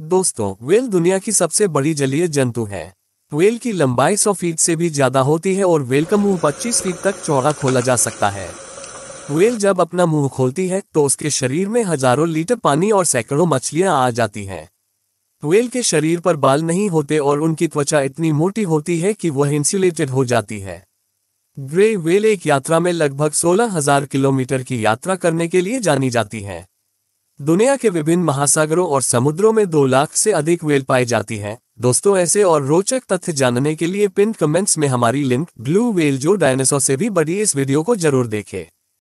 दोस्तों वेल दुनिया की सबसे बड़ी जलीय जंतु है वेल की लंबाई 100 फीट से भी ज्यादा होती है और वेल का मुंह 25 फीट तक चौड़ा खोला जा सकता है वेल जब अपना मुंह खोलती है तो उसके शरीर में हजारों लीटर पानी और सैकड़ों मछलियां आ जाती हैं वेल के शरीर पर बाल नहीं होते और उनकी त्वचा इतनी मोटी होती है कि वह इंसुलेटेड हो जाती है ग्रे वेल एक यात्रा में लगभग सोलह हजार किलोमीटर की यात्रा करने के लिए जानी जाती है दुनिया के विभिन्न महासागरों और समुद्रों में दो लाख से अधिक वेल पाई जाती हैं दोस्तों ऐसे और रोचक तथ्य जानने के लिए पिन कमेंट्स में हमारी लिंक ब्लू वेल जो डायनासोर से भी बड़ी इस वीडियो को जरूर देखें